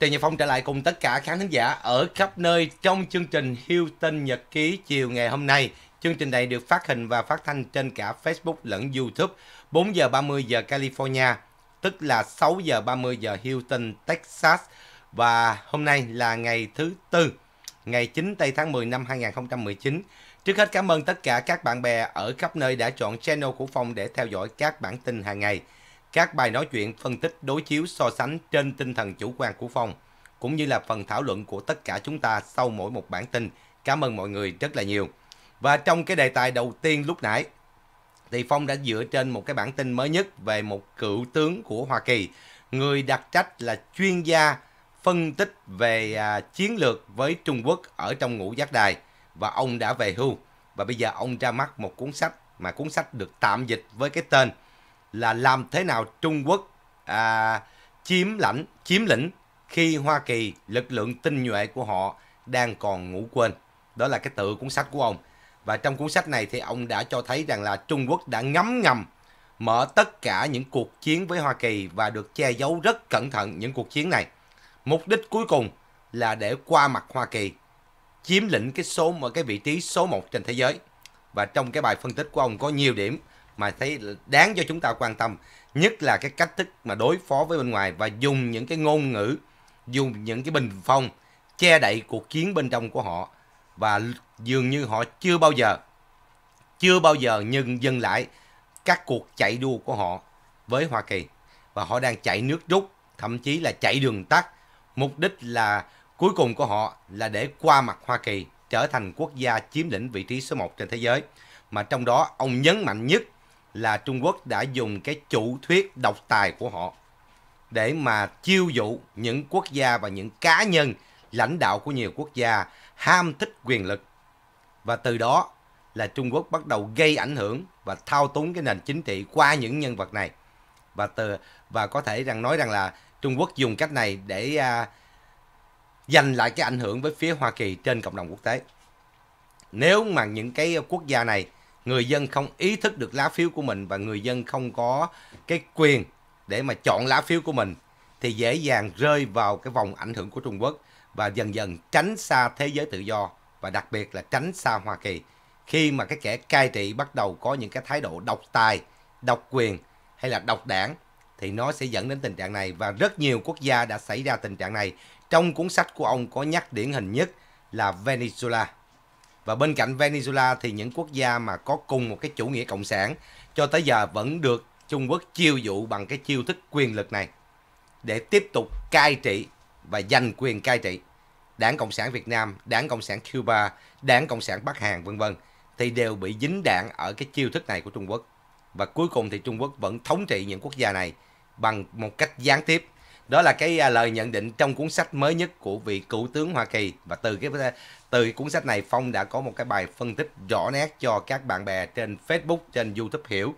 Tiền Nhật Phong trở lại cùng tất cả khán thính giả ở khắp nơi trong chương trình Hilton Nhật Ký chiều ngày hôm nay. Chương trình này được phát hình và phát thanh trên cả Facebook lẫn YouTube 4 giờ 30 giờ California, tức là 6 giờ 30 giờ Hilton, Texas. Và hôm nay là ngày thứ Tư, ngày 9 tây tháng 10 năm 2019. Trước hết cảm ơn tất cả các bạn bè ở khắp nơi đã chọn channel của Phong để theo dõi các bản tin hàng ngày. Các bài nói chuyện phân tích đối chiếu so sánh trên tinh thần chủ quan của Phong, cũng như là phần thảo luận của tất cả chúng ta sau mỗi một bản tin. Cảm ơn mọi người rất là nhiều. Và trong cái đề tài đầu tiên lúc nãy, thì Phong đã dựa trên một cái bản tin mới nhất về một cựu tướng của Hoa Kỳ, người đặc trách là chuyên gia phân tích về à, chiến lược với Trung Quốc ở trong ngũ giác đài và ông đã về hưu và bây giờ ông ra mắt một cuốn sách mà cuốn sách được tạm dịch với cái tên là làm thế nào Trung Quốc à, chiếm lãnh, chiếm lĩnh khi Hoa Kỳ lực lượng tinh nhuệ của họ đang còn ngủ quên. Đó là cái tựa cuốn sách của ông. Và trong cuốn sách này thì ông đã cho thấy rằng là Trung Quốc đã ngấm ngầm mở tất cả những cuộc chiến với Hoa Kỳ và được che giấu rất cẩn thận những cuộc chiến này. Mục đích cuối cùng là để qua mặt Hoa Kỳ chiếm lĩnh cái số cái vị trí số 1 trên thế giới. Và trong cái bài phân tích của ông có nhiều điểm mà thấy đáng cho chúng ta quan tâm nhất là cái cách thức mà đối phó với bên ngoài và dùng những cái ngôn ngữ dùng những cái bình phong che đậy cuộc chiến bên trong của họ và dường như họ chưa bao giờ chưa bao giờ nhân dừng lại các cuộc chạy đua của họ với Hoa Kỳ và họ đang chạy nước rút thậm chí là chạy đường tắt mục đích là cuối cùng của họ là để qua mặt Hoa Kỳ trở thành quốc gia chiếm lĩnh vị trí số 1 trên thế giới mà trong đó ông nhấn mạnh nhất là Trung Quốc đã dùng cái chủ thuyết độc tài của họ để mà chiêu dụ những quốc gia và những cá nhân lãnh đạo của nhiều quốc gia ham thích quyền lực. Và từ đó là Trung Quốc bắt đầu gây ảnh hưởng và thao túng cái nền chính trị qua những nhân vật này. Và từ và có thể rằng nói rằng là Trung Quốc dùng cách này để à, giành lại cái ảnh hưởng với phía Hoa Kỳ trên cộng đồng quốc tế. Nếu mà những cái quốc gia này người dân không ý thức được lá phiếu của mình và người dân không có cái quyền để mà chọn lá phiếu của mình thì dễ dàng rơi vào cái vòng ảnh hưởng của Trung Quốc và dần dần tránh xa thế giới tự do và đặc biệt là tránh xa Hoa Kỳ khi mà cái kẻ cai trị bắt đầu có những cái thái độ độc tài, độc quyền hay là độc đảng thì nó sẽ dẫn đến tình trạng này và rất nhiều quốc gia đã xảy ra tình trạng này. Trong cuốn sách của ông có nhắc điển hình nhất là Venezuela. Và bên cạnh Venezuela thì những quốc gia mà có cùng một cái chủ nghĩa cộng sản cho tới giờ vẫn được Trung Quốc chiêu dụ bằng cái chiêu thức quyền lực này để tiếp tục cai trị và giành quyền cai trị. Đảng Cộng sản Việt Nam, Đảng Cộng sản Cuba, Đảng Cộng sản Bắc Hàn vân vân thì đều bị dính đạn ở cái chiêu thức này của Trung Quốc. Và cuối cùng thì Trung Quốc vẫn thống trị những quốc gia này bằng một cách gián tiếp đó là cái à, lời nhận định trong cuốn sách mới nhất của vị cựu tướng Hoa Kỳ và từ cái từ cái cuốn sách này Phong đã có một cái bài phân tích rõ nét cho các bạn bè trên Facebook trên YouTube hiểu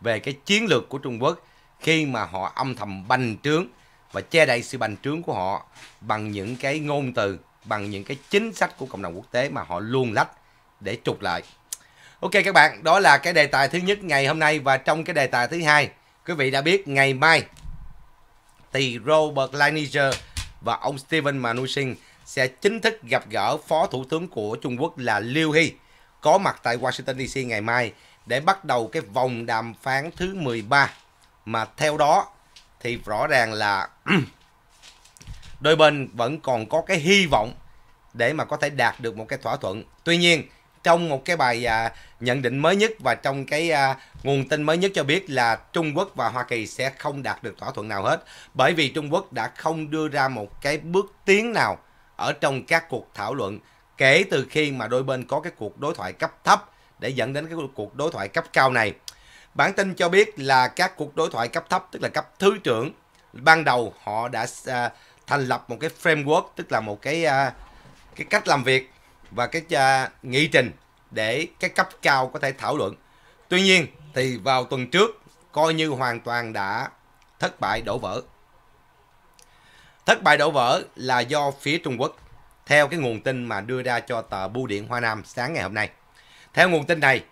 về cái chiến lược của Trung Quốc khi mà họ âm thầm bành trướng và che đậy sự bành trướng của họ bằng những cái ngôn từ bằng những cái chính sách của cộng đồng quốc tế mà họ luôn lách để trục lợi. ok các bạn đó là cái đề tài thứ nhất ngày hôm nay và trong cái đề tài thứ hai quý vị đã biết ngày mai thì Robert Lighthizer và ông Steven Mnuchin sẽ chính thức gặp gỡ Phó Thủ tướng của Trung Quốc là Liu He có mặt tại Washington DC ngày mai để bắt đầu cái vòng đàm phán thứ 13 mà theo đó thì rõ ràng là đôi bên vẫn còn có cái hy vọng để mà có thể đạt được một cái thỏa thuận. Tuy nhiên trong một cái bài à, nhận định mới nhất và trong cái à, nguồn tin mới nhất cho biết là Trung Quốc và Hoa Kỳ sẽ không đạt được thỏa thuận nào hết bởi vì Trung Quốc đã không đưa ra một cái bước tiến nào ở trong các cuộc thảo luận kể từ khi mà đôi bên có cái cuộc đối thoại cấp thấp để dẫn đến cái cuộc đối thoại cấp cao này. Bản tin cho biết là các cuộc đối thoại cấp thấp tức là cấp thứ trưởng ban đầu họ đã à, thành lập một cái framework tức là một cái à, cái cách làm việc và cái uh, nghị trình để cái cấp cao có thể thảo luận. Tuy nhiên thì vào tuần trước coi như hoàn toàn đã thất bại đổ vỡ. Thất bại đổ vỡ là do phía Trung Quốc theo cái nguồn tin mà đưa ra cho tờ Bưu điện Hoa Nam sáng ngày hôm nay. Theo nguồn tin này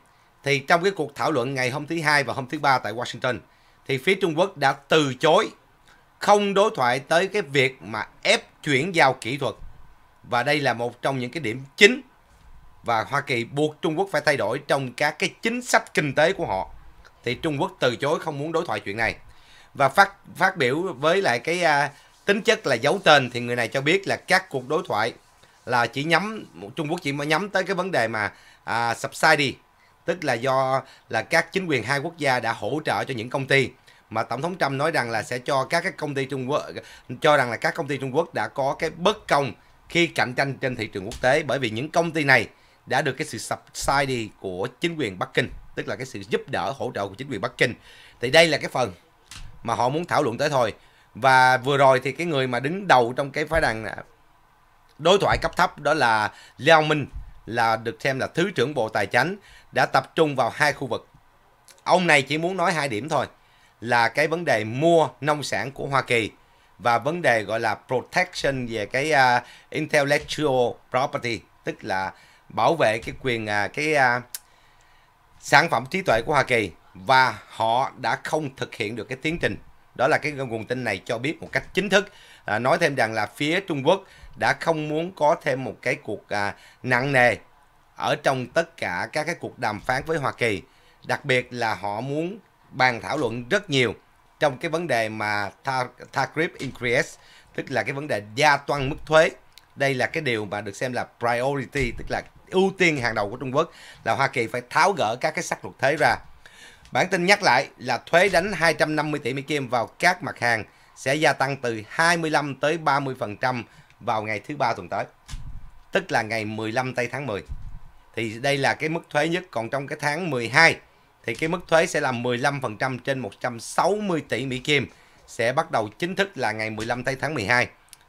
thì trong cái cuộc thảo luận ngày hôm thứ hai và hôm thứ ba tại Washington thì phía Trung Quốc đã từ chối không đối thoại tới cái việc mà ép chuyển giao kỹ thuật và đây là một trong những cái điểm chính và Hoa Kỳ buộc Trung Quốc phải thay đổi trong các cái chính sách kinh tế của họ. Thì Trung Quốc từ chối không muốn đối thoại chuyện này. Và phát phát biểu với lại cái à, tính chất là giấu tên thì người này cho biết là các cuộc đối thoại là chỉ nhắm Trung Quốc chỉ mới nhắm tới cái vấn đề mà à, subsidy tức là do là các chính quyền hai quốc gia đã hỗ trợ cho những công ty mà tổng thống Trump nói rằng là sẽ cho các các công ty Trung Quốc cho rằng là các công ty Trung Quốc đã có cái bất công khi cạnh tranh trên thị trường quốc tế bởi vì những công ty này đã được cái sự subsidy của chính quyền Bắc Kinh tức là cái sự giúp đỡ hỗ trợ của chính quyền Bắc Kinh thì đây là cái phần mà họ muốn thảo luận tới thôi và vừa rồi thì cái người mà đứng đầu trong cái phái đoàn à, đối thoại cấp thấp đó là leo Minh là được xem là thứ trưởng bộ tài chính đã tập trung vào hai khu vực ông này chỉ muốn nói hai điểm thôi là cái vấn đề mua nông sản của Hoa Kỳ và vấn đề gọi là protection về cái uh, intellectual property tức là bảo vệ cái quyền uh, cái uh, sản phẩm trí tuệ của Hoa Kỳ và họ đã không thực hiện được cái tiến trình đó là cái nguồn tin này cho biết một cách chính thức à, nói thêm rằng là phía Trung Quốc đã không muốn có thêm một cái cuộc à, nặng nề ở trong tất cả các cái cuộc đàm phán với Hoa Kỳ đặc biệt là họ muốn bàn thảo luận rất nhiều trong cái vấn đề mà tarif increase tức là cái vấn đề gia tăng mức thuế đây là cái điều mà được xem là priority tức là ưu tiên hàng đầu của Trung Quốc là Hoa Kỳ phải tháo gỡ các cái sắc luật thuế ra bản tin nhắc lại là thuế đánh 250 tỷ Mỹ Kim vào các mặt hàng sẽ gia tăng từ 25 tới 30% vào ngày thứ ba tuần tới tức là ngày 15 tây tháng 10 thì đây là cái mức thuế nhất còn trong cái tháng 12 thì cái mức thuế sẽ là 15% trên 160 tỷ Mỹ Kim sẽ bắt đầu chính thức là ngày 15 tháng 12.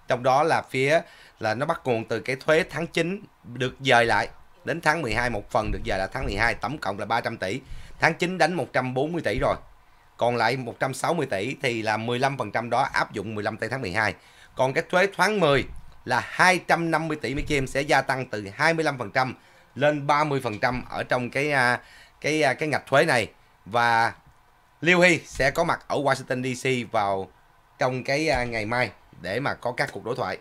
Trong đó là phía là nó bắt nguồn từ cái thuế tháng 9 được dời lại đến tháng 12 một phần được dời là tháng 12 tổng cộng là 300 tỷ. Tháng 9 đánh 140 tỷ rồi. Còn lại 160 tỷ thì là 15% đó áp dụng 15 tháng 12. Còn cái thuế tháng 10 là 250 tỷ Mỹ Kim sẽ gia tăng từ 25% lên 30% ở trong cái à, cái à, cái ngạch thuế này và Liu Hy sẽ có mặt ở Washington DC vào trong cái à, ngày mai để mà có các cuộc đối thoại.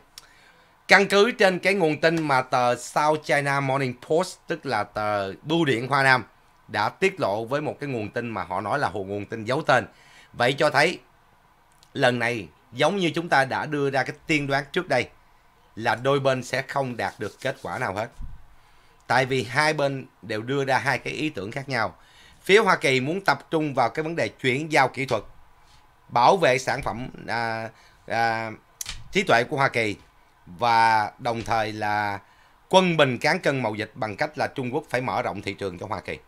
Căn cứ trên cái nguồn tin mà tờ South China Morning Post tức là tờ Bưu điện Hoa Nam đã tiết lộ với một cái nguồn tin mà họ nói là hồ nguồn tin giấu tên. Vậy cho thấy lần này giống như chúng ta đã đưa ra cái tiên đoán trước đây là đôi bên sẽ không đạt được kết quả nào hết tại vì hai bên đều đưa ra hai cái ý tưởng khác nhau phía Hoa Kỳ muốn tập trung vào cái vấn đề chuyển giao kỹ thuật bảo vệ sản phẩm à, à, trí tuệ của Hoa Kỳ và đồng thời là quân bình cán cân mậu dịch bằng cách là Trung Quốc phải mở rộng thị trường cho Hoa Kỳ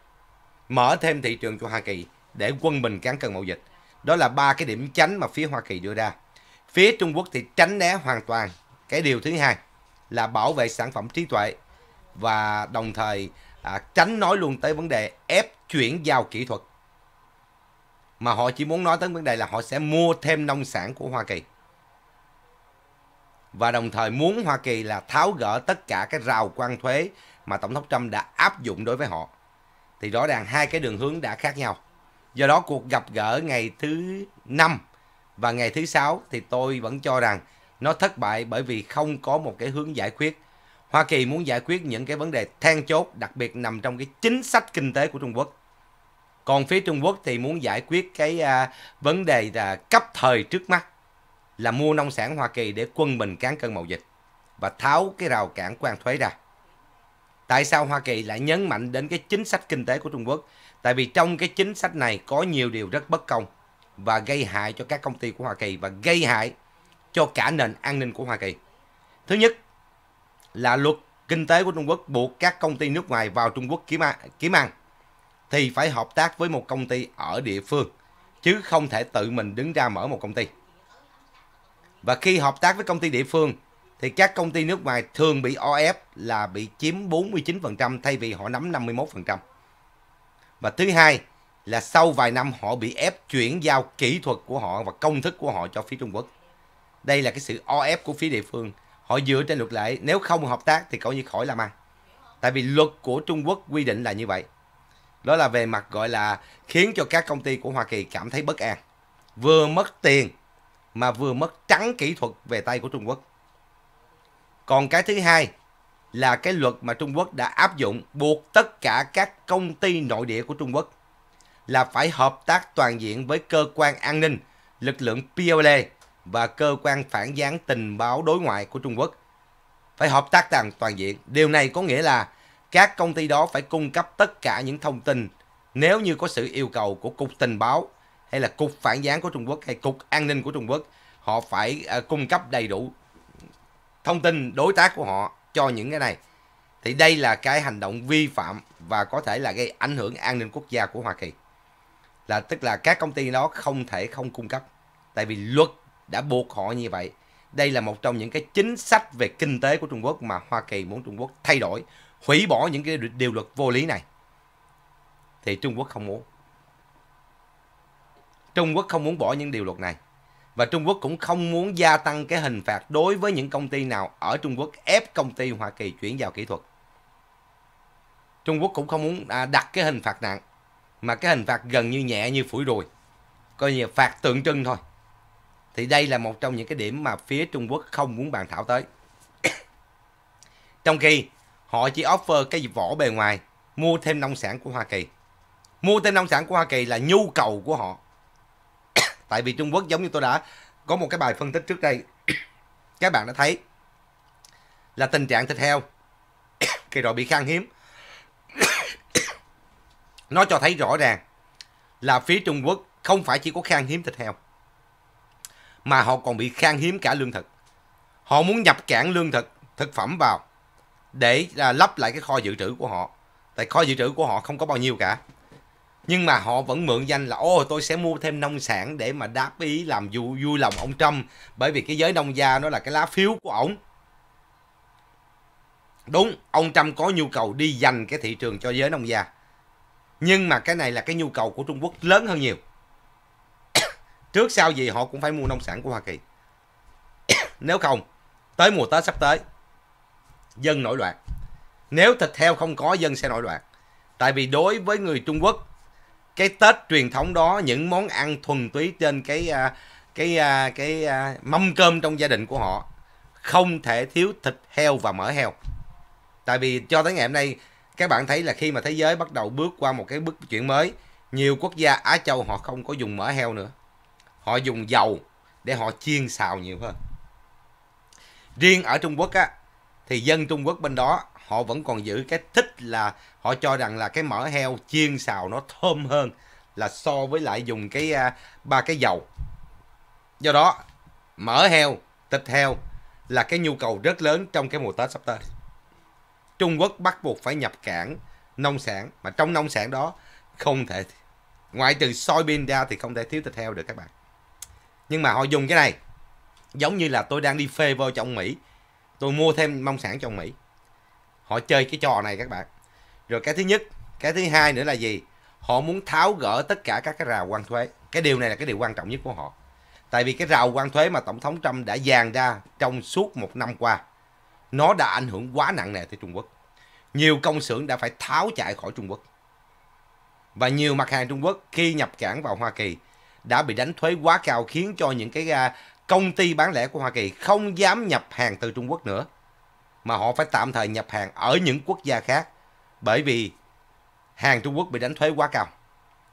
mở thêm thị trường cho Hoa Kỳ để quân bình cán cân mậu dịch đó là ba cái điểm tránh mà phía Hoa Kỳ đưa ra phía Trung Quốc thì tránh né hoàn toàn cái điều thứ hai là bảo vệ sản phẩm trí tuệ và đồng thời à, tránh nói luôn tới vấn đề ép chuyển giao kỹ thuật mà họ chỉ muốn nói tới vấn đề là họ sẽ mua thêm nông sản của Hoa Kỳ và đồng thời muốn Hoa Kỳ là tháo gỡ tất cả cái rào quan thuế mà Tổng thống Trump đã áp dụng đối với họ thì rõ ràng hai cái đường hướng đã khác nhau do đó cuộc gặp gỡ ngày thứ năm và ngày thứ sáu thì tôi vẫn cho rằng nó thất bại bởi vì không có một cái hướng giải quyết Hoa Kỳ muốn giải quyết những cái vấn đề then chốt đặc biệt nằm trong cái chính sách kinh tế của Trung Quốc. Còn phía Trung Quốc thì muốn giải quyết cái à, vấn đề à, cấp thời trước mắt là mua nông sản Hoa Kỳ để quân bình cán cân mậu dịch và tháo cái rào cản quan thuế ra. Tại sao Hoa Kỳ lại nhấn mạnh đến cái chính sách kinh tế của Trung Quốc? Tại vì trong cái chính sách này có nhiều điều rất bất công và gây hại cho các công ty của Hoa Kỳ và gây hại cho cả nền an ninh của Hoa Kỳ. Thứ nhất, là luật kinh tế của Trung Quốc buộc các công ty nước ngoài vào Trung Quốc kiếm, kiếm ăn thì phải hợp tác với một công ty ở địa phương chứ không thể tự mình đứng ra mở một công ty. Và khi hợp tác với công ty địa phương thì các công ty nước ngoài thường bị o ép là bị chiếm 49% thay vì họ nắm 51%. Và thứ hai là sau vài năm họ bị ép chuyển giao kỹ thuật của họ và công thức của họ cho phía Trung Quốc. Đây là cái sự o ép của phía địa phương họ dựa trên luật lệ nếu không hợp tác thì coi như khỏi làm ăn tại vì luật của trung quốc quy định là như vậy đó là về mặt gọi là khiến cho các công ty của hoa kỳ cảm thấy bất an vừa mất tiền mà vừa mất trắng kỹ thuật về tay của trung quốc còn cái thứ hai là cái luật mà trung quốc đã áp dụng buộc tất cả các công ty nội địa của trung quốc là phải hợp tác toàn diện với cơ quan an ninh lực lượng PLA và cơ quan phản gián tình báo đối ngoại của Trung Quốc. Phải hợp tác toàn, toàn diện. Điều này có nghĩa là các công ty đó phải cung cấp tất cả những thông tin nếu như có sự yêu cầu của Cục Tình báo hay là Cục Phản gián của Trung Quốc hay Cục An ninh của Trung Quốc. Họ phải à, cung cấp đầy đủ thông tin đối tác của họ cho những cái này. Thì đây là cái hành động vi phạm và có thể là gây ảnh hưởng an ninh quốc gia của Hoa Kỳ. Là tức là các công ty đó không thể không cung cấp. Tại vì luật đã buộc họ như vậy. Đây là một trong những cái chính sách về kinh tế của Trung Quốc mà Hoa Kỳ muốn Trung Quốc thay đổi, hủy bỏ những cái điều luật vô lý này. Thì Trung Quốc không muốn. Trung Quốc không muốn bỏ những điều luật này. Và Trung Quốc cũng không muốn gia tăng cái hình phạt đối với những công ty nào ở Trung Quốc ép công ty Hoa Kỳ chuyển giao kỹ thuật. Trung Quốc cũng không muốn à, đặt cái hình phạt nặng, mà cái hình phạt gần như nhẹ như phủi ruồi. Coi như phạt tượng trưng thôi. Thì đây là một trong những cái điểm mà phía Trung Quốc không muốn bàn thảo tới. trong khi họ chỉ offer cái vỏ bề ngoài mua thêm nông sản của Hoa Kỳ. Mua thêm nông sản của Hoa Kỳ là nhu cầu của họ. Tại vì Trung Quốc giống như tôi đã có một cái bài phân tích trước đây. Các bạn đã thấy là tình trạng thịt heo kỳ rồi bị khan hiếm. Nó cho thấy rõ ràng là phía Trung Quốc không phải chỉ có khan hiếm thịt heo mà họ còn bị khan hiếm cả lương thực. Họ muốn nhập cản lương thực, thực phẩm vào để à, lắp lại cái kho dự trữ của họ. Tại kho dự trữ của họ không có bao nhiêu cả. Nhưng mà họ vẫn mượn danh là ô tôi sẽ mua thêm nông sản để mà đáp ý làm vui, vui lòng ông Trump bởi vì cái giới nông gia nó là cái lá phiếu của ổng. Đúng, ông Trump có nhu cầu đi dành cái thị trường cho giới nông gia. Nhưng mà cái này là cái nhu cầu của Trung Quốc lớn hơn nhiều trước sau gì họ cũng phải mua nông sản của Hoa Kỳ nếu không tới mùa Tết sắp tới dân nổi loạn nếu thịt heo không có dân sẽ nổi loạn tại vì đối với người Trung Quốc cái Tết truyền thống đó những món ăn thuần túy trên cái à, cái à, cái, cái à, mâm cơm trong gia đình của họ không thể thiếu thịt heo và mỡ heo tại vì cho tới ngày hôm nay các bạn thấy là khi mà thế giới bắt đầu bước qua một cái bước chuyển mới nhiều quốc gia Á Châu họ không có dùng mỡ heo nữa họ dùng dầu để họ chiên xào nhiều hơn riêng ở trung quốc á thì dân trung quốc bên đó họ vẫn còn giữ cái thích là họ cho rằng là cái mỡ heo chiên xào nó thơm hơn là so với lại dùng cái à, ba cái dầu do đó mỡ heo thịt heo là cái nhu cầu rất lớn trong cái mùa tết sắp tới trung quốc bắt buộc phải nhập cảng nông sản mà trong nông sản đó không thể ngoại trừ soybean ra thì không thể thiếu thịt heo được các bạn nhưng mà họ dùng cái này giống như là tôi đang đi phê vô cho ông mỹ tôi mua thêm nông sản cho ông mỹ họ chơi cái trò này các bạn rồi cái thứ nhất cái thứ hai nữa là gì họ muốn tháo gỡ tất cả các cái rào quan thuế cái điều này là cái điều quan trọng nhất của họ tại vì cái rào quan thuế mà tổng thống trump đã dàn ra trong suốt một năm qua nó đã ảnh hưởng quá nặng nề tới trung quốc nhiều công xưởng đã phải tháo chạy khỏi trung quốc và nhiều mặt hàng trung quốc khi nhập cảng vào hoa kỳ đã bị đánh thuế quá cao khiến cho những cái à, công ty bán lẻ của Hoa Kỳ không dám nhập hàng từ Trung Quốc nữa mà họ phải tạm thời nhập hàng ở những quốc gia khác bởi vì hàng Trung Quốc bị đánh thuế quá cao.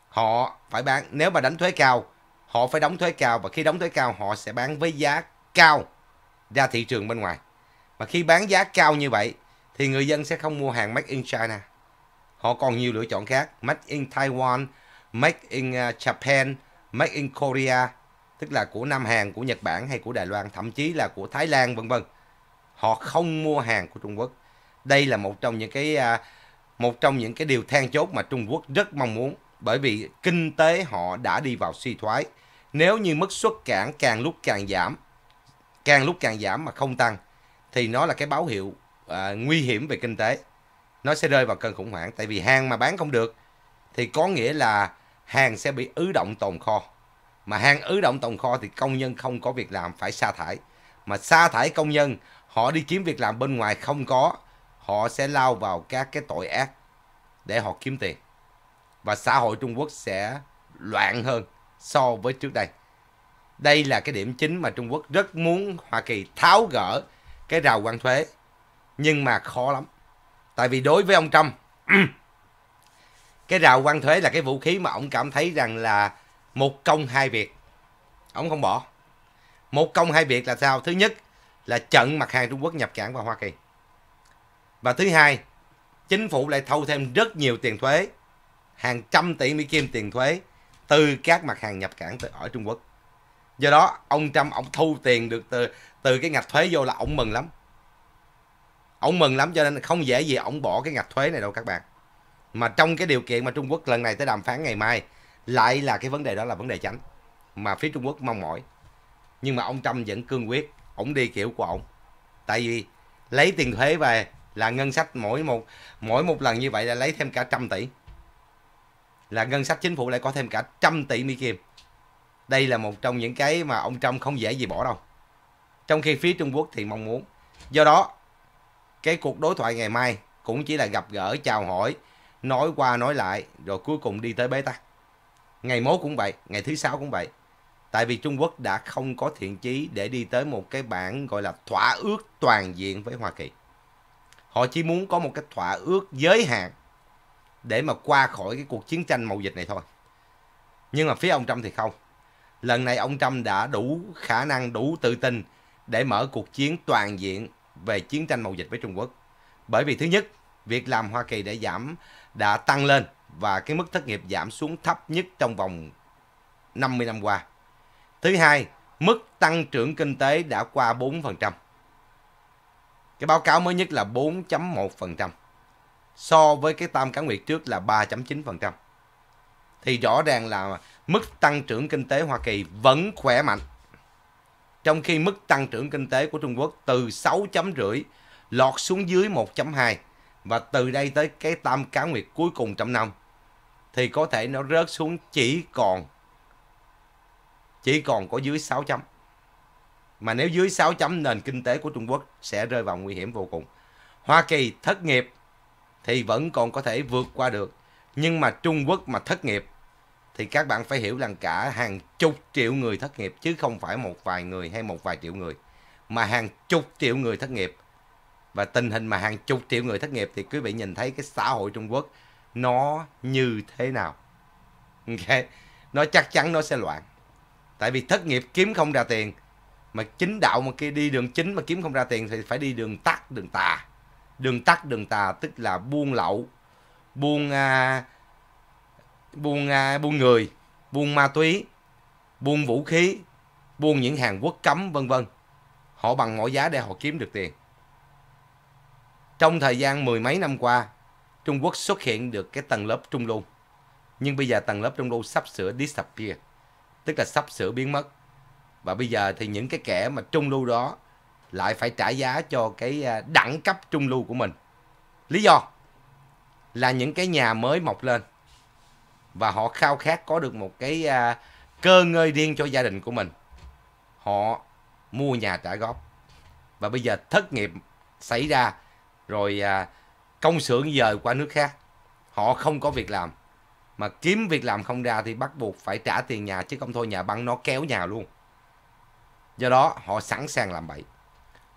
Họ phải bán nếu mà đánh thuế cao, họ phải đóng thuế cao và khi đóng thuế cao họ sẽ bán với giá cao ra thị trường bên ngoài. Mà khi bán giá cao như vậy thì người dân sẽ không mua hàng made in China. Họ còn nhiều lựa chọn khác, made in Taiwan, made in à, Japan, Made in Korea, tức là của Nam Hàn, của Nhật Bản hay của Đài Loan, thậm chí là của Thái Lan vân vân. Họ không mua hàng của Trung Quốc. Đây là một trong những cái à, một trong những cái điều then chốt mà Trung Quốc rất mong muốn bởi vì kinh tế họ đã đi vào suy thoái. Nếu như mức xuất cảng càng lúc càng giảm, càng lúc càng giảm mà không tăng thì nó là cái báo hiệu à, nguy hiểm về kinh tế. Nó sẽ rơi vào cơn khủng hoảng tại vì hàng mà bán không được thì có nghĩa là hàng sẽ bị ứ động tồn kho. Mà hàng ứ động tồn kho thì công nhân không có việc làm phải sa thải. Mà sa thải công nhân, họ đi kiếm việc làm bên ngoài không có, họ sẽ lao vào các cái tội ác để họ kiếm tiền. Và xã hội Trung Quốc sẽ loạn hơn so với trước đây. Đây là cái điểm chính mà Trung Quốc rất muốn Hoa Kỳ tháo gỡ cái rào quan thuế. Nhưng mà khó lắm. Tại vì đối với ông Trump, cái rào quan thuế là cái vũ khí mà ông cảm thấy rằng là một công hai việc ông không bỏ một công hai việc là sao thứ nhất là chặn mặt hàng trung quốc nhập cảng vào hoa kỳ và thứ hai chính phủ lại thâu thêm rất nhiều tiền thuế hàng trăm tỷ mỹ kim tiền thuế từ các mặt hàng nhập cảng từ ở trung quốc do đó ông trump ông thu tiền được từ từ cái ngạch thuế vô là ông mừng lắm ông mừng lắm cho nên không dễ gì ông bỏ cái ngạch thuế này đâu các bạn mà trong cái điều kiện mà Trung Quốc lần này tới đàm phán ngày mai lại là cái vấn đề đó là vấn đề chánh mà phía Trung Quốc mong mỏi nhưng mà ông Trump vẫn cương quyết ổng đi kiểu của ổng tại vì lấy tiền thuế về là ngân sách mỗi một mỗi một lần như vậy là lấy thêm cả trăm tỷ là ngân sách chính phủ lại có thêm cả trăm tỷ Mỹ Kim đây là một trong những cái mà ông Trump không dễ gì bỏ đâu trong khi phía Trung Quốc thì mong muốn do đó cái cuộc đối thoại ngày mai cũng chỉ là gặp gỡ chào hỏi nói qua nói lại rồi cuối cùng đi tới bế tắc ngày mốt cũng vậy ngày thứ sáu cũng vậy tại vì trung quốc đã không có thiện chí để đi tới một cái bản gọi là thỏa ước toàn diện với hoa kỳ họ chỉ muốn có một cái thỏa ước giới hạn để mà qua khỏi cái cuộc chiến tranh mậu dịch này thôi nhưng mà phía ông trump thì không lần này ông trump đã đủ khả năng đủ tự tin để mở cuộc chiến toàn diện về chiến tranh mậu dịch với trung quốc bởi vì thứ nhất việc làm hoa kỳ để giảm đã tăng lên và cái mức thất nghiệp giảm xuống thấp nhất trong vòng 50 năm qua. Thứ hai, mức tăng trưởng kinh tế đã qua 4%. Cái báo cáo mới nhất là 4.1%. So với cái tam cá nguyệt trước là 3.9%. Thì rõ ràng là mức tăng trưởng kinh tế Hoa Kỳ vẫn khỏe mạnh. Trong khi mức tăng trưởng kinh tế của Trung Quốc từ 6.5 lọt xuống dưới 1.2 và từ đây tới cái tam cá nguyệt cuối cùng trong năm thì có thể nó rớt xuống chỉ còn chỉ còn có dưới 6 chấm. Mà nếu dưới 6 chấm nền kinh tế của Trung Quốc sẽ rơi vào nguy hiểm vô cùng. Hoa Kỳ thất nghiệp thì vẫn còn có thể vượt qua được. Nhưng mà Trung Quốc mà thất nghiệp thì các bạn phải hiểu rằng cả hàng chục triệu người thất nghiệp chứ không phải một vài người hay một vài triệu người mà hàng chục triệu người thất nghiệp và tình hình mà hàng chục triệu người thất nghiệp thì quý vị nhìn thấy cái xã hội Trung Quốc nó như thế nào ok nó chắc chắn nó sẽ loạn tại vì thất nghiệp kiếm không ra tiền mà chính đạo mà kia đi đường chính mà kiếm không ra tiền thì phải đi đường tắt đường tà đường tắt đường tà tức là buôn lậu buôn à, buôn à, buôn người buôn ma túy buôn vũ khí buôn những hàng quốc cấm vân vân họ bằng mọi giá để họ kiếm được tiền trong thời gian mười mấy năm qua, Trung Quốc xuất hiện được cái tầng lớp trung lưu. Nhưng bây giờ tầng lớp trung lưu sắp sửa disappear, tức là sắp sửa biến mất. Và bây giờ thì những cái kẻ mà trung lưu đó lại phải trả giá cho cái à, đẳng cấp trung lưu của mình. Lý do là những cái nhà mới mọc lên và họ khao khát có được một cái à, cơ ngơi riêng cho gia đình của mình. Họ mua nhà trả góp. Và bây giờ thất nghiệp xảy ra rồi à, công xưởng dời qua nước khác họ không có việc làm mà kiếm việc làm không ra thì bắt buộc phải trả tiền nhà chứ không thôi nhà băng nó kéo nhà luôn do đó họ sẵn sàng làm bậy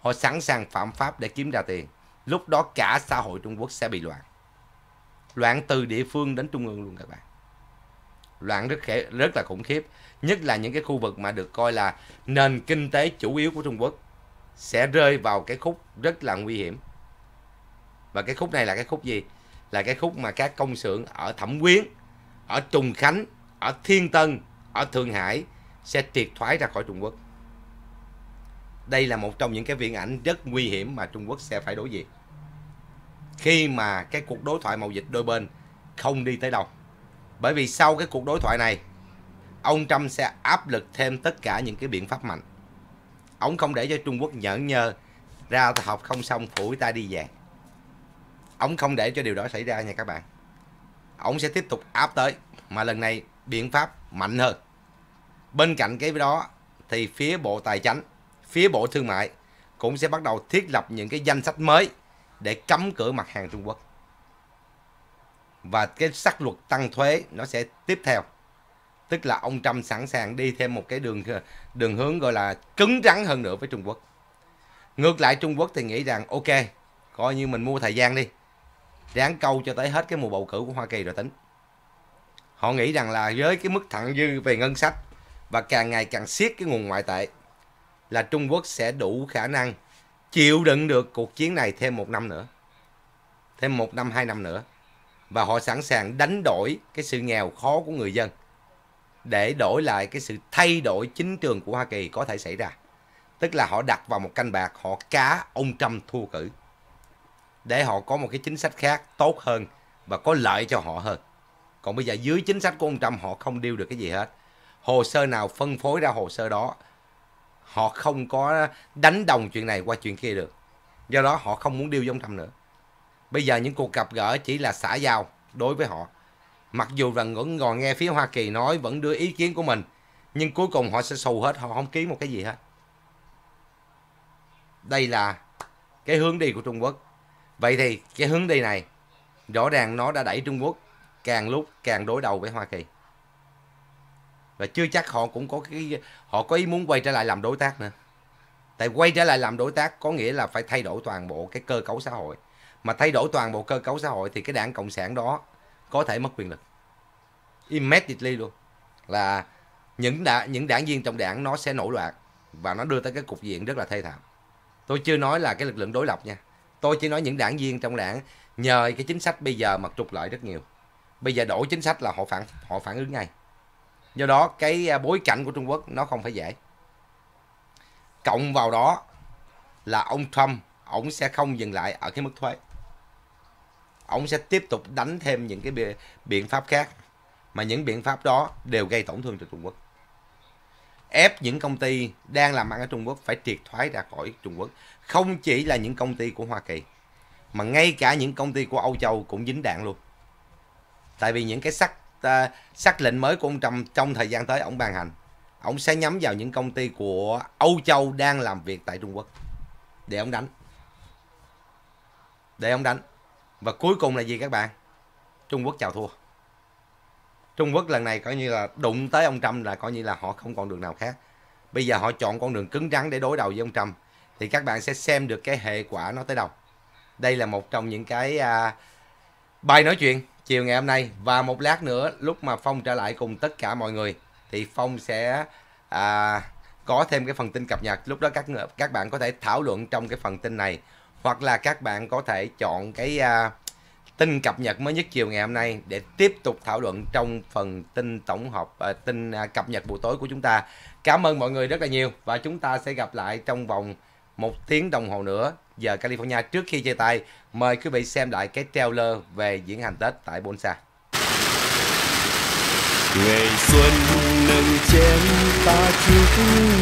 họ sẵn sàng phạm pháp để kiếm ra tiền lúc đó cả xã hội Trung Quốc sẽ bị loạn loạn từ địa phương đến trung ương luôn các bạn loạn rất khẽ, rất là khủng khiếp nhất là những cái khu vực mà được coi là nền kinh tế chủ yếu của Trung Quốc sẽ rơi vào cái khúc rất là nguy hiểm và cái khúc này là cái khúc gì là cái khúc mà các công xưởng ở thẩm quyến ở trùng khánh ở thiên tân ở thượng hải sẽ triệt thoái ra khỏi trung quốc đây là một trong những cái viễn ảnh rất nguy hiểm mà trung quốc sẽ phải đối diện khi mà cái cuộc đối thoại mậu dịch đôi bên không đi tới đâu bởi vì sau cái cuộc đối thoại này ông trump sẽ áp lực thêm tất cả những cái biện pháp mạnh ông không để cho trung quốc nhẫn nhơ ra học không xong phủi ta đi về Ông không để cho điều đó xảy ra nha các bạn. Ông sẽ tiếp tục áp tới mà lần này biện pháp mạnh hơn. Bên cạnh cái đó thì phía Bộ Tài chính, phía Bộ Thương mại cũng sẽ bắt đầu thiết lập những cái danh sách mới để cấm cửa mặt hàng Trung Quốc. Và cái sắc luật tăng thuế nó sẽ tiếp theo. Tức là ông Trump sẵn sàng đi thêm một cái đường đường hướng gọi là cứng rắn hơn nữa với Trung Quốc. Ngược lại Trung Quốc thì nghĩ rằng ok, coi như mình mua thời gian đi ráng câu cho tới hết cái mùa bầu cử của Hoa Kỳ rồi tính. Họ nghĩ rằng là với cái mức thặng dư về ngân sách và càng ngày càng siết cái nguồn ngoại tệ là Trung Quốc sẽ đủ khả năng chịu đựng được cuộc chiến này thêm một năm nữa. Thêm một năm, hai năm nữa. Và họ sẵn sàng đánh đổi cái sự nghèo khó của người dân để đổi lại cái sự thay đổi chính trường của Hoa Kỳ có thể xảy ra. Tức là họ đặt vào một canh bạc, họ cá ông Trump thua cử để họ có một cái chính sách khác tốt hơn và có lợi cho họ hơn. Còn bây giờ dưới chính sách của ông Trump họ không điêu được cái gì hết. Hồ sơ nào phân phối ra hồ sơ đó, họ không có đánh đồng chuyện này qua chuyện kia được. Do đó họ không muốn điêu với ông Trump nữa. Bây giờ những cuộc gặp gỡ chỉ là xã giao đối với họ. Mặc dù rằng vẫn còn nghe phía Hoa Kỳ nói vẫn đưa ý kiến của mình, nhưng cuối cùng họ sẽ xù hết, họ không ký một cái gì hết. Đây là cái hướng đi của Trung Quốc Vậy thì cái hướng đi này rõ ràng nó đã đẩy Trung Quốc càng lúc càng đối đầu với Hoa Kỳ. Và chưa chắc họ cũng có cái họ có ý muốn quay trở lại làm đối tác nữa. Tại quay trở lại làm đối tác có nghĩa là phải thay đổi toàn bộ cái cơ cấu xã hội. Mà thay đổi toàn bộ cơ cấu xã hội thì cái đảng Cộng sản đó có thể mất quyền lực. Immediately luôn. Là những đảng, những đảng viên trong đảng nó sẽ nổi loạn và nó đưa tới cái cục diện rất là thê thảm. Tôi chưa nói là cái lực lượng đối lập nha tôi chỉ nói những đảng viên trong đảng nhờ cái chính sách bây giờ mà trục lợi rất nhiều bây giờ đổi chính sách là họ phản họ phản ứng ngay do đó cái à, bối cảnh của trung quốc nó không phải dễ cộng vào đó là ông trump ông sẽ không dừng lại ở cái mức thuế ông sẽ tiếp tục đánh thêm những cái biện pháp khác mà những biện pháp đó đều gây tổn thương cho trung quốc ép những công ty đang làm ăn ở Trung Quốc phải triệt thoái ra khỏi Trung Quốc. Không chỉ là những công ty của Hoa Kỳ, mà ngay cả những công ty của Âu Châu cũng dính đạn luôn. Tại vì những cái sắc à, sắc lệnh mới của ông Trump trong thời gian tới ông ban hành, ông sẽ nhắm vào những công ty của Âu Châu đang làm việc tại Trung Quốc để ông đánh. Để ông đánh. Và cuối cùng là gì các bạn? Trung Quốc chào thua. Trung Quốc lần này coi như là đụng tới ông Trump là coi như là họ không còn đường nào khác. Bây giờ họ chọn con đường cứng rắn để đối đầu với ông Trump. Thì các bạn sẽ xem được cái hệ quả nó tới đâu. Đây là một trong những cái à, bài nói chuyện chiều ngày hôm nay. Và một lát nữa lúc mà Phong trở lại cùng tất cả mọi người thì Phong sẽ à, có thêm cái phần tin cập nhật. Lúc đó các các bạn có thể thảo luận trong cái phần tin này. Hoặc là các bạn có thể chọn cái... À, tin cập nhật mới nhất chiều ngày hôm nay để tiếp tục thảo luận trong phần tin tổng hợp à, tin à, cập nhật buổi tối của chúng ta. Cảm ơn mọi người rất là nhiều và chúng ta sẽ gặp lại trong vòng một tiếng đồng hồ nữa giờ California trước khi chia tay. Mời quý vị xem lại cái trailer về diễn hành Tết tại Bonsa. Ngày xuân chén ta chúc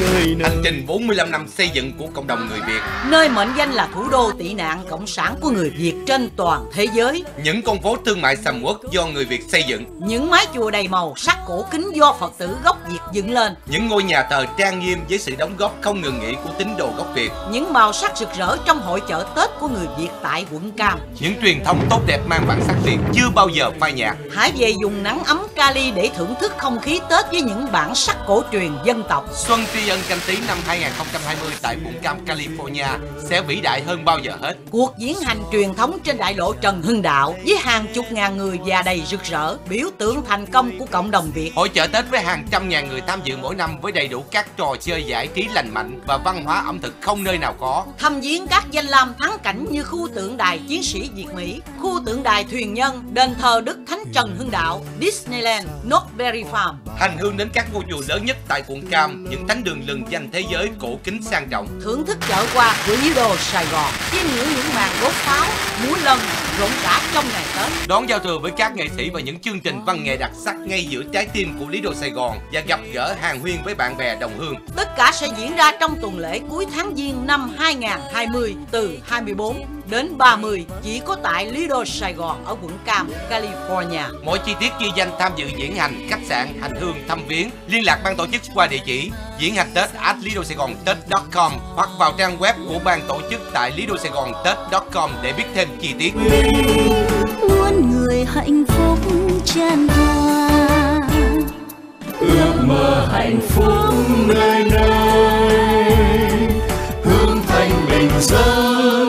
nơi nơi Hành trình 45 năm xây dựng của cộng đồng người Việt Nơi mệnh danh là thủ đô tị nạn cộng sản của người Việt trên toàn thế giới Những con phố thương mại sầm uất do người Việt xây dựng Những mái chùa đầy màu sắc cổ kính do Phật tử gốc Việt dựng lên Những ngôi nhà thờ trang nghiêm với sự đóng góp không ngừng nghỉ của tín đồ gốc Việt Những màu sắc rực rỡ trong hội chợ Tết của người Việt tại quận Cam Những truyền thống tốt đẹp mang bản sắc Việt chưa bao giờ phai nhạt Hãy về dùng nắng ấm Cali để thưởng thức không khí Tết với những bản sắc cổ truyền dân tộc. Xuân Tri Ân canh tí năm 2020 tại vùng cam California sẽ vĩ đại hơn bao giờ hết. Cuộc diễn hành truyền thống trên đại lộ Trần Hưng Đạo với hàng chục ngàn người già đầy rực rỡ, biểu tượng thành công của cộng đồng Việt. Hội chợ Tết với hàng trăm ngàn người tham dự mỗi năm với đầy đủ các trò chơi giải trí lành mạnh và văn hóa ẩm thực không nơi nào có. Thăm viếng các danh lam thắng cảnh như khu tượng đài chiến sĩ Việt Mỹ, khu tượng đài thuyền nhân, đền thờ Đức Thánh Trần Hưng Đạo, Disneyland, Northberry Farm. Hành hương đến các ngôi view lớn nhất tại quận Cam, những thánh đường lừng danh thế giới cổ kính sang trọng. Thưởng thức chợ qua của Dí Đồ Sài Gòn, chiêm ngưỡng những màn đốt pháo, múa lân rộn rã trong ngày Tết. Đón giao thừa với các nghệ sĩ và những chương trình văn nghệ đặc sắc ngay giữa trái tim của Lý Đồ Sài Gòn và gặp gỡ hàng huyên với bạn bè đồng hương. Tất cả sẽ diễn ra trong tuần lễ cuối tháng Giêng năm 2020 từ 24 đến 30 chỉ có tại Lido Sài Gòn ở quận Cam, California. Mỗi chi tiết ghi danh tham dự diễn hành, khách sạn, hành hương, thăm viếng, liên lạc ban tổ chức qua địa chỉ diễn hành Tết at lidosaigon.com hoặc vào trang web của ban tổ chức tại lidosaigon.com để biết thêm chi tiết. Muôn người hạnh phúc tràn hòa ước mơ hạnh phúc nơi đây hương thành bình dân